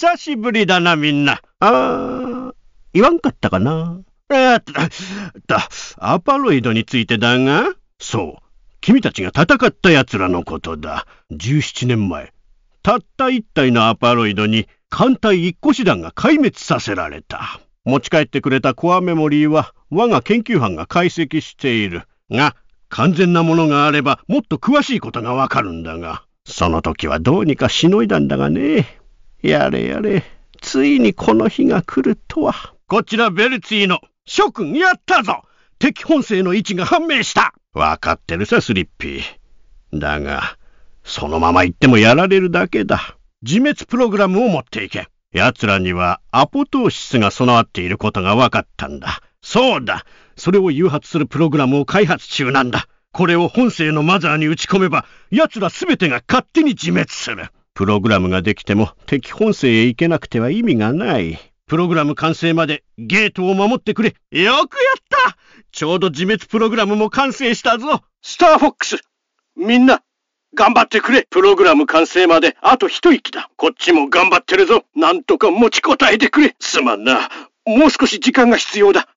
久しぶりだな、みんな。あー、言わんかったかな。え っと、アパロイドについてだが、そう、君たちが戦った奴らのことだ。17年前、たった一体のアパロイドに艦隊一個師団が壊滅させられた。持ち帰ってくれたコアメモリーは、我が研究班が解析している。が、完全なものがあれば、もっと詳しいことがわかるんだが、その時はどうにかしのいだんだがね。やれやれ、ついにこの日が来るとは。こちらベルツィの諸君やったぞ敵本性の位置が判明した分かってるさ、スリッピー。だが、そのまま行ってもやられるだけだ。自滅プログラムを持っていけ。奴らにはアポトーシスが備わっていることが分かったんだ。そうだそれを誘発するプログラムを開発中なんだ。これを本性のマザーに打ち込めば、奴ら全てが勝手に自滅する。プログラムができても敵本線へ行けなくては意味がない。プログラム完成までゲートを守ってくれ。よくやったちょうど自滅プログラムも完成したぞ。スターフォックス、みんな、頑張ってくれ。プログラム完成まであと一息だ。こっちも頑張ってるぞ。なんとか持ちこたえてくれ。すまんな。もう少し時間が必要だ。